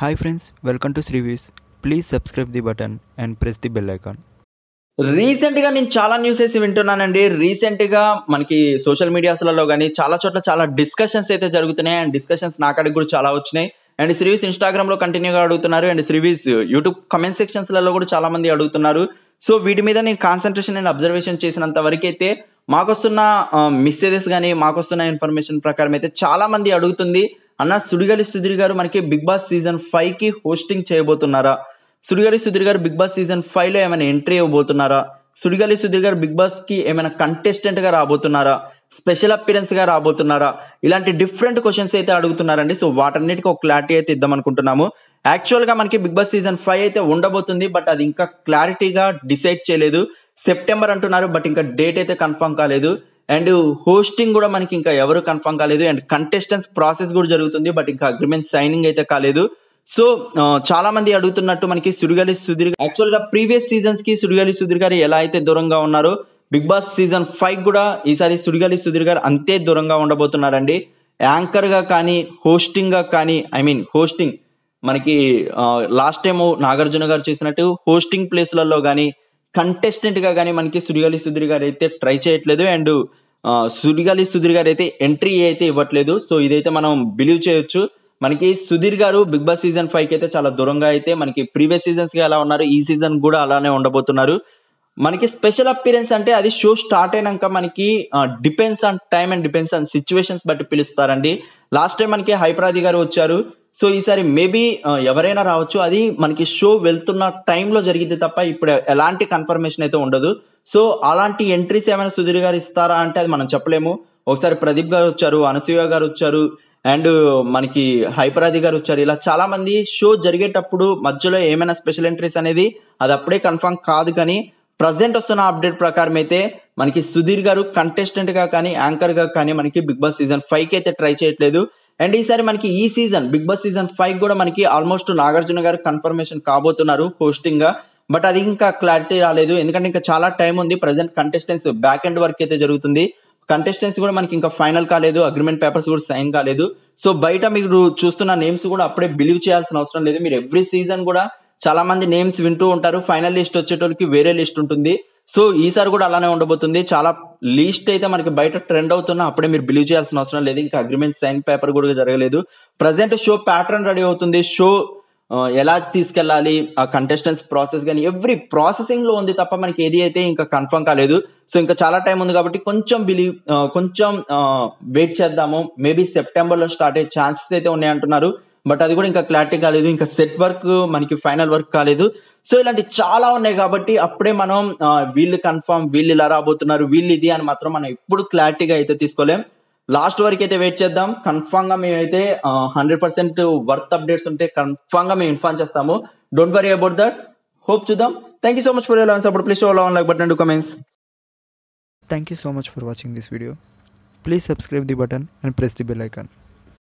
hi friends welcome to Srivis please subscribe the button and press the bell icon రీసెంట్గా నేను చాలా news వేసి వింటున్నానండి రీసెంట్గా మనకి సోషల్ మీడియాస్లలో కానీ చాలా చోట్ల చాలా డిస్కషన్స్ అయితే జరుగుతున్నాయి అండ్ డిస్కషన్స్ నాకాడికి కూడా చాలా వచ్చినాయి అండ్ శ్రీవీస్ ఇన్స్టాగ్రామ్లో కంటిన్యూగా అడుగుతున్నారు అండ్ శ్రీవీస్ యూట్యూబ్ కమెంట్ సెక్షన్స్లలో కూడా చాలా మంది అడుగుతున్నారు సో వీటి మీద నేను కాన్సన్ట్రేషన్ అండ్ అబ్జర్వేషన్ చేసినంత వరకు మాకు మాకొస్తున్న మెసేజెస్ కానీ మాకొస్తున్న ఇన్ఫర్మేషన్ ప్రకారం అయితే చాలా మంది అడుగుతుంది అన్న సుడిగలి సుధీర్ గారు మనకి బిగ్ బాస్ సీజన్ ఫైవ్కి హోస్టింగ్ చేయబోతున్నారా Sudigali Sudheer garu Bigg Boss season ఫైవ్లో ఏమైనా ఎంట్రీ ఇవ్వబోతున్నారా సుడిగలి సుధీర్ గారు బిగ్ బాస్కి ఏమైనా కంటెస్టెంట్గా రాబోతున్నారా స్పెషల్ గా రాబోతున్నారా ఇలాంటి డిఫరెంట్ క్వశ్చన్స్ అయితే అడుగుతున్నారండి సో వాటన్నిటికీ ఒక క్లారిటీ అయితే ఇద్దాం అనుకుంటున్నాము యాక్చువల్గా మనకి బిగ్ బాస్ సీజన్ ఫైవ్ అయితే ఉండబోతుంది బట్ అది ఇంకా క్లారిటీగా డిసైడ్ చేయలేదు సెప్టెంబర్ అంటున్నారు బట్ ఇంకా డేట్ అయితే కన్ఫర్మ్ కాలేదు అండ్ హోస్టింగ్ కూడా మనకి ఇంకా ఎవరు కన్ఫర్మ్ కాలేదు అండ్ కంటెస్టెంట్స్ ప్రాసెస్ కూడా జరుగుతుంది బట్ ఇంకా అగ్రిమెంట్ సైనింగ్ అయితే కాలేదు సో చాలా మంది అడుగుతున్నట్టు మనకి సుడిగాలి సుధీర్ యాక్చువల్ గా ప్రీవియస్ సీజన్స్ కి సుడిగాలి సుధీర్ గారు ఎలా అయితే దూరంగా ఉన్నారో బిగ్ బాస్ సీజన్ ఫైవ్ కూడా ఈసారి సుడిగాలి సుధీర్ గారు అంతే దూరంగా ఉండబోతున్నారండి యాంకర్ గా కానీ హోస్టింగ్ గా కానీ ఐ మీన్ హోస్టింగ్ మనకి లాస్ట్ టైం నాగార్జున గారు చేసినట్టు హోస్టింగ్ ప్లేస్లలో కానీ కంటెస్టెంట్గా కానీ మనకి సుడిగాలి సుధీర్ గారు అయితే ట్రై చేయట్లేదు అండ్ సుడిగాలి సుధీర్ గారు అయితే ఎంట్రీ అయితే ఇవ్వట్లేదు సో ఇదైతే మనం బిలీవ్ చేయొచ్చు మనకి Sudheer garu Bigg Boss season five కి అయితే చాలా దూరంగా అయితే మనకి ప్రీవియస్ సీజన్స్ గా ఎలా ఉన్నారు ఈ సీజన్ కూడా అలానే ఉండబోతున్నారు మనకి స్పెషల్ అపీరెన్స్ అంటే అది షో స్టార్ట్ అయినాక మనకి depends on time and depends on situations బట్టి పిలుస్తారండి లాస్ట్ టైం మనకి హైపరాది గారు వచ్చారు సో ఈసారి మేబీ ఎవరైనా రావచ్చు అది మనకి షో వెళ్తున్న టైంలో జరిగింది తప్ప ఇప్పుడు ఎలాంటి కన్ఫర్మేషన్ అయితే ఉండదు సో అలాంటి ఎంట్రీస్ ఏమైనా సుధీర్ గారు ఇస్తారా అంటే అది మనం చెప్పలేము ఒకసారి ప్రదీప్ గారు వచ్చారు అనసూయ గారు వచ్చారు అండ్ మనకి హైపరాది గారు వచ్చారు ఇలా చాలా మంది షో జరిగేటప్పుడు మధ్యలో ఏమైనా స్పెషల్ ఎంట్రీస్ అనేది అది అప్పుడే కన్ఫర్మ్ కాదు కానీ ప్రజెంట్ వస్తున్న అప్డేట్ ప్రకారం అయితే మనకి సుధీర్ గారు కంటెస్టెంట్ గా కానీ యాంకర్ గా కానీ మనకి బిగ్ బాస్ సీజన్ ఫైవ్ కి అయితే ట్రై చేయట్లేదు అండ్ ఈసారి మనకి ఈ season Bigg Boss season five కూడా మనకి ఆల్మోస్ట్ నాగార్జున గారు కన్ఫర్మేషన్ కాబోతున్నారు హోస్టింగ్ గా బట్ అది ఇంకా క్లారిటీ రాలేదు ఎందుకంటే ఇంకా చాలా టైం ఉంది present contestants back end work అయితే జరుగుతుంది కంటెస్టెంట్స్ కూడా మనకి ఇంకా ఫైనల్ కాలేదు అగ్రిమెంట్ పేపర్స్ కూడా సైన్ కాలేదు సో బయట మీరు చూస్తున్న నేమ్స్ కూడా అప్పుడే బిలీవ్ చేయాల్సిన అవసరం లేదు మీరు ఎవ్రీ సీజన్ కూడా చాలా మంది నేమ్స్ వింటూ ఉంటారు ఫైనల్ లిస్ట్ వచ్చేటోళ్ళకి వేరే లిస్ట్ ఉంటుంది సో ఈసారి కూడా అలానే ఉండబోతుంది చాలా లిస్ట్ అయితే మనకి బయట ట్రెండ్ అవుతున్నా అప్పుడే మీరు బిలీవ్ చేయాల్సిన అవసరం లేదు ఇంకా అగ్రిమెంట్ సైన్ పేపర్ కూడా జరగలేదు ప్రజెంట్ షో ప్యాటర్న్ రెడీ అవుతుంది షో ఎలా తీసుకెళ్ళాలి ఆ కంటెస్టెంట్స్ ప్రాసెస్ కానీ ఎవ్రీ ప్రాసెసింగ్ లో ఉంది తప్ప మనకి ఏది అయితే ఇంకా కన్ఫర్మ్ కాలేదు సో ఇంకా చాలా టైం ఉంది కాబట్టి కొంచెం బిలీవ్ కొంచెం వెయిట్ చేద్దాము మేబీ సెప్టెంబర్ లో స్టార్ట్ అయ్యే ఛాన్సెస్ అయితే ఉన్నాయంటున్నారు అంటున్నారు బట్ అది కూడా ఇంకా క్లారిటీ కాలేదు ఇంకా సెట్ వర్క్ మనకి ఫైనల్ వర్క్ కాలేదు సో ఇలాంటి చాలా ఉన్నాయి కాబట్టి అప్పుడే మనం వీళ్ళు కన్ఫర్మ్ వీళ్ళు ఇలా రాబోతున్నారు వీళ్ళు ఇది అని మాత్రం మనం ఎప్పుడు క్లారిటీగా అయితే తీసుకోలేం లాస్ట్ వరకు అయితే వెయిట్ చేద్దాం కన్ఫామ్ గా మేమైతే హండ్రెడ్ పర్సెంట్ వర్త్ అప్డేట్స్ ఉంటే కన్ఫామ్ గా మేము ఇన్ఫార్మ్ చేస్తాము don't worry about that hope చూద్దాం thank you so much for your అప్పుడు please show like button and comments thank you so much for watching this video please subscribe the button and press the bell icon